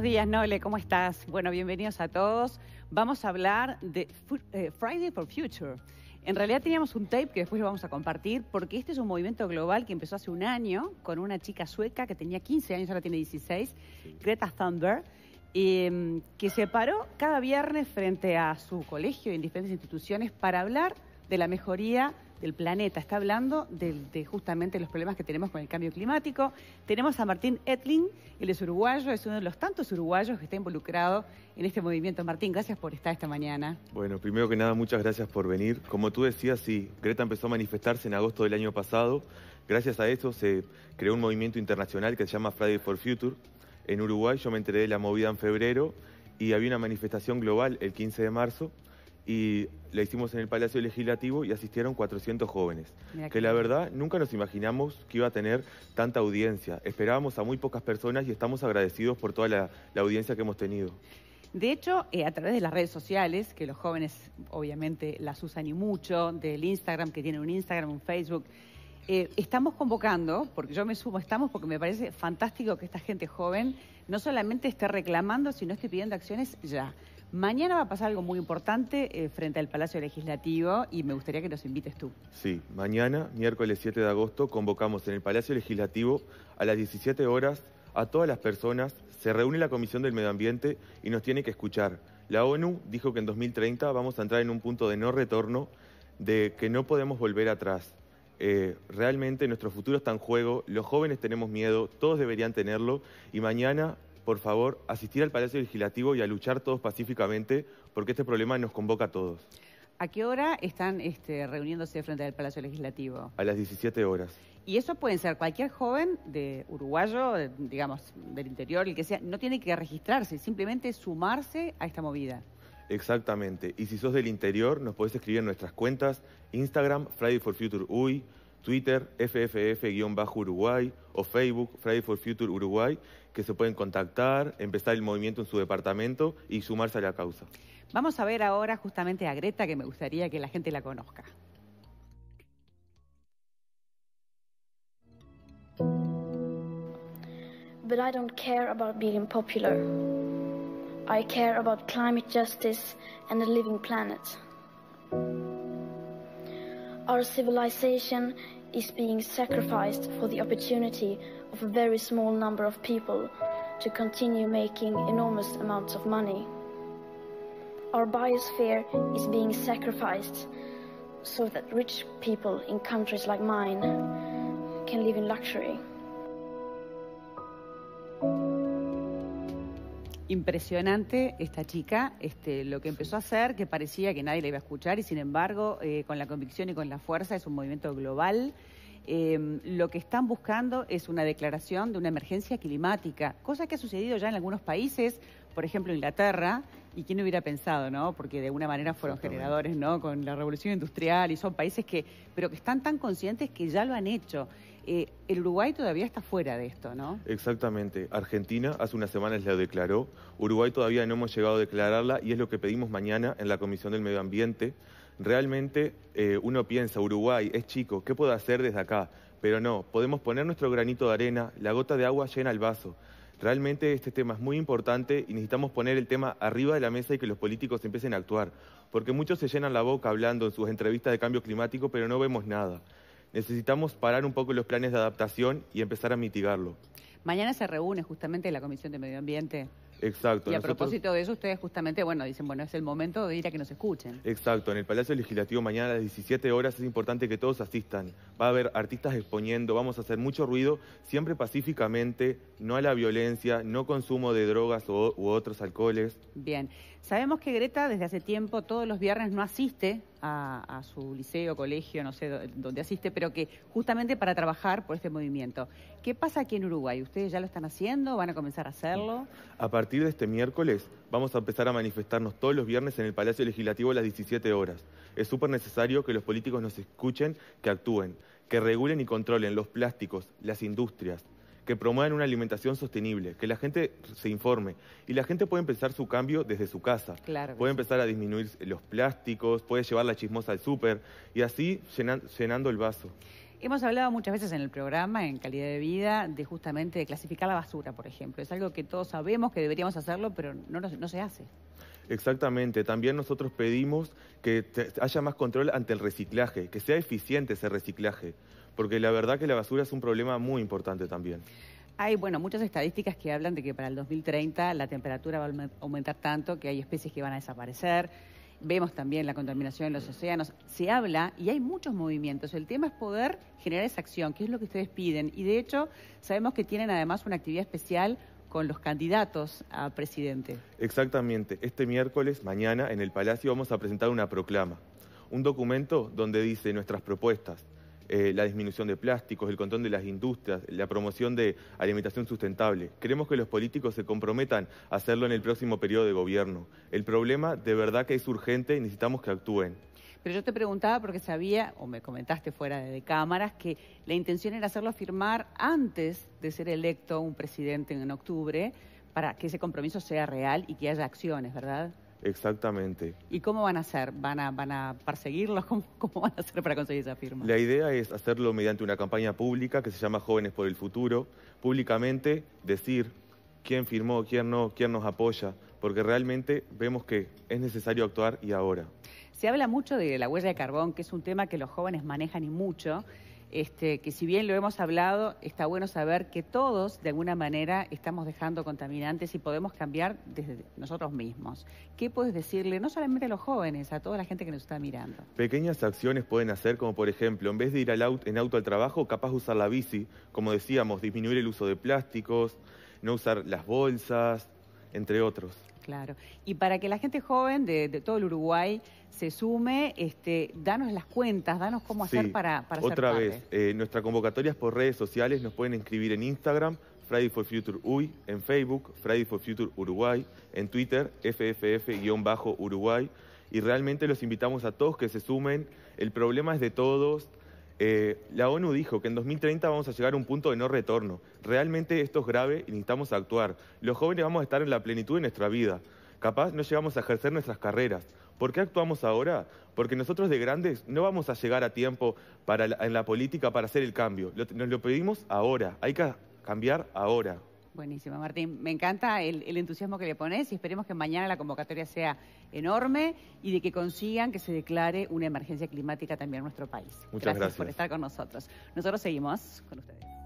Buenos días, Nole, ¿cómo estás? Bueno, bienvenidos a todos. Vamos a hablar de eh, Friday for Future. En realidad teníamos un tape que después lo vamos a compartir porque este es un movimiento global que empezó hace un año con una chica sueca que tenía 15 años, ahora tiene 16, Greta Thunberg, em, que se paró cada viernes frente a su colegio y en diferentes instituciones para hablar de la mejoría del planeta, está hablando de, de, justamente los problemas que tenemos con el cambio climático. Tenemos a Martín Etling, él es uruguayo, es uno de los tantos uruguayos que está involucrado en este movimiento. Martín, gracias por estar esta mañana. Bueno, primero que nada, muchas gracias por venir. Como tú decías, sí, Greta empezó a manifestarse en agosto del año pasado. Gracias a eso se creó un movimiento internacional que se llama Friday for Future. En Uruguay yo me enteré de la movida en febrero y había una manifestación global el 15 de marzo y la hicimos en el Palacio Legislativo y asistieron 400 jóvenes, que la verdad nunca nos imaginamos que iba a tener tanta audiencia. Esperábamos a muy pocas personas y estamos agradecidos por toda la, audiencia que hemos tenido. De hecho, eh, a través de las redes sociales, que los jóvenes obviamente las usan y mucho, del Instagram, que tiene un Instagram, un Facebook, eh, estamos convocando, porque yo me sumo, estamos, porque me parece fantástico que esta gente joven no solamente esté reclamando, sino esté pidiendo acciones ya. Mañana va a pasar algo muy importante eh, frente al Palacio Legislativo y me gustaría que nos invites tú. Sí, mañana, miércoles 7 de agosto, convocamos en el Palacio Legislativo a las 17 horas a todas las personas. Se reúne la Comisión del Medio Ambiente y nos tiene que escuchar. La ONU dijo que en 2030 vamos a entrar en un punto de no retorno, de que no podemos volver atrás. Eh, realmente nuestro futuro está en juego, los jóvenes tenemos miedo, todos deberían tenerlo y mañana por favor, asistir al Palacio Legislativo y a luchar todos pacíficamente porque este problema nos convoca a todos. ¿A qué hora están este, reuniéndose frente al Palacio Legislativo? A las 17 horas. Y eso pueden ser cualquier joven de uruguayo, digamos, del interior, el que sea, no tiene que registrarse, simplemente sumarse a esta movida. Exactamente. Y si sos del interior, nos podés escribir en nuestras cuentas Instagram, Friday for Future UI, Twitter, FFF-Uruguay o Facebook, Friday for Future Uruguay, que se pueden contactar, empezar el movimiento en su departamento y sumarse a la causa. Vamos a ver ahora justamente a Greta, que me gustaría que la gente la conozca. But I don't care popular. I care about climate justice and Our civilization is being sacrificed for the opportunity of a very small number of people to continue making enormous amounts of money. Our biosphere is being sacrificed so that rich people in countries like mine can live in luxury. impresionante esta chica, este, lo que empezó a hacer, que parecía que nadie la iba a escuchar y sin embargo, eh, con la convicción y con la fuerza, es un movimiento global. Em, lo que están buscando es una declaración de una emergencia climática, cosa que ha sucedido ya en algunos países, por ejemplo Inglaterra, y quién hubiera pensado, ¿no? Porque de alguna manera fueron generadores, ¿no? Con la revolución industrial y son países que, pero que están tan conscientes que ya lo han hecho. Eh, el Uruguay todavía está fuera de esto, ¿no? Exactamente. Argentina hace unas semanas la declaró. Uruguay todavía no hemos llegado a declararla y es lo que pedimos mañana en la Comisión del Medio Ambiente. Realmente eh, uno piensa, Uruguay es chico, ¿qué puedo hacer desde acá? Pero no, podemos poner nuestro granito de arena, la gota de agua llena el vaso. Realmente este tema es muy importante y necesitamos poner el tema arriba de la mesa y que los políticos empiecen a actuar, porque muchos se llenan la boca hablando en sus entrevistas de cambio climático, pero no vemos nada. Necesitamos parar un poco los planes de adaptación y empezar a mitigarlo. Mañana se reúne justamente la Comisión de Medio Ambiente. Exacto. Y a propósito de eso, ustedes justamente, bueno, dicen, bueno, es el momento de ir a que nos escuchen. Exacto, en el Palacio Legislativo mañana a las 17 horas es importante que todos asistan. Va a haber artistas exponiendo, vamos a hacer mucho ruido, siempre pacíficamente, no a la violencia, no consumo de drogas u otros alcoholes. Bien, sabemos que Greta desde hace tiempo todos los viernes no asiste a, su liceo, colegio, no sé dónde asiste, pero que justamente para trabajar por este movimiento. ¿Qué pasa aquí en Uruguay? ¿Ustedes ya lo están haciendo? ¿Van a comenzar a hacerlo? A partir de este miércoles vamos a empezar a manifestarnos todos los viernes en el Palacio Legislativo a las 17 horas. Es súper necesario que los políticos nos escuchen, que actúen, que regulen y controlen los plásticos, las industrias, que promuevan una alimentación sostenible, que la gente se informe. Y la gente puede empezar su cambio desde su casa. Puede empezar a disminuir los plásticos, puede llevar la chismosa al súper y así llenando el vaso. Hemos hablado muchas veces en el programa, en calidad de vida, de justamente de clasificar la basura, por ejemplo. Es algo que todos sabemos que deberíamos hacerlo, pero no se hace. Exactamente, también nosotros pedimos que haya más control ante el reciclaje, que sea eficiente ese reciclaje, porque la verdad que la basura es un problema muy importante también. Hay, bueno, muchas estadísticas que hablan de que para el 2030 la temperatura va a aumentar tanto que hay especies que van a desaparecer. Vemos también la contaminación en los océanos. Se habla y hay muchos movimientos. El tema es poder generar esa acción, que es lo que ustedes piden. Y de hecho, sabemos que tienen además una actividad especial con los candidatos a presidente. Exactamente. Este miércoles, mañana, en el Palacio vamos a presentar una proclama, un documento donde dice nuestras propuestas, eh, la disminución de plásticos, el control de las industrias, la promoción de alimentación sustentable. Queremos que los políticos se comprometan a hacerlo en el próximo periodo de gobierno. El problema de verdad que es urgente y necesitamos que actúen. Pero yo te preguntaba porque sabía, o me comentaste fuera de cámaras, que la intención era hacerlo firmar antes de ser electo un presidente en octubre para que ese compromiso sea real y que haya acciones, ¿verdad? Exactamente. ¿Y cómo van a hacer? ¿Van a, van perseguirlos? ¿Cómo, ¿Cómo, van a hacer para conseguir esa firma? La idea es hacerlo mediante una campaña pública que se llama Jóvenes por el Futuro. Públicamente decir quién firmó, quién no, quién nos apoya, porque realmente vemos que es necesario actuar y ahora. Se habla mucho de la huella de carbón, que es un tema que los jóvenes manejan y mucho. Este, que si bien lo hemos hablado, está bueno saber que todos, de alguna manera, estamos dejando contaminantes y podemos cambiar desde nosotros mismos. ¿Qué puedes decirle, no solamente a los jóvenes, a toda la gente que nos está mirando? Pequeñas acciones pueden hacer, como por ejemplo, en vez de ir al en auto al trabajo, capaz de usar la bici, como decíamos, disminuir el uso de plásticos, no usar las bolsas, entre otros. Claro. Y para que la gente joven de, todo el Uruguay se sume, este, danos las cuentas, danos cómo hacer para, para Otra vez, eh, nuestra convocatoria es por redes sociales, nos pueden inscribir en Instagram, Friday for Future UY, en Facebook, Friday for Future Uruguay, en Twitter, FFF-Uruguay. Y realmente los invitamos a todos que se sumen. El problema es de todos. Eh, la ONU dijo que en 2030 vamos a llegar a un punto de no retorno. Realmente esto es grave y necesitamos actuar. Los jóvenes vamos a estar en la plenitud de nuestra vida. Capaz no llegamos a ejercer nuestras carreras. ¿Por qué actuamos ahora? Porque nosotros de grandes no vamos a llegar a tiempo para en la política para hacer el cambio. nos lo pedimos ahora. Hay que cambiar ahora. Buenísimo, Martín. Me encanta el, el, entusiasmo que le pones y esperemos que mañana la convocatoria sea enorme y de que consigan que se declare una emergencia climática también en nuestro país. Muchas gracias. gracias. por estar con nosotros. Nosotros seguimos con ustedes.